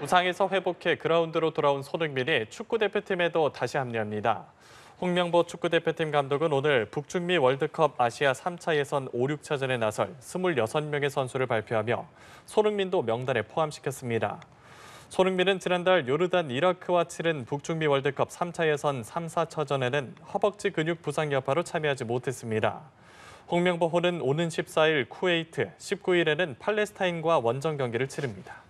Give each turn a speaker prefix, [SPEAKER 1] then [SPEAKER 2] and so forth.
[SPEAKER 1] 부상에서 회복해 그라운드로 돌아온 손흥민이 축구대표팀에도 다시 합류합니다. 홍명보 축구대표팀 감독은 오늘 북중미 월드컵 아시아 3차 예선 5, 6차전에 나설 26명의 선수를 발표하며 손흥민도 명단에 포함시켰습니다. 손흥민은 지난달 요르단 이라크와 치른 북중미 월드컵 3차 예선 3, 4차전에는 허벅지 근육 부상 여파로 참여하지 못했습니다. 홍명보호는 오는 14일 쿠웨이트, 19일에는 팔레스타인과 원정 경기를 치릅니다.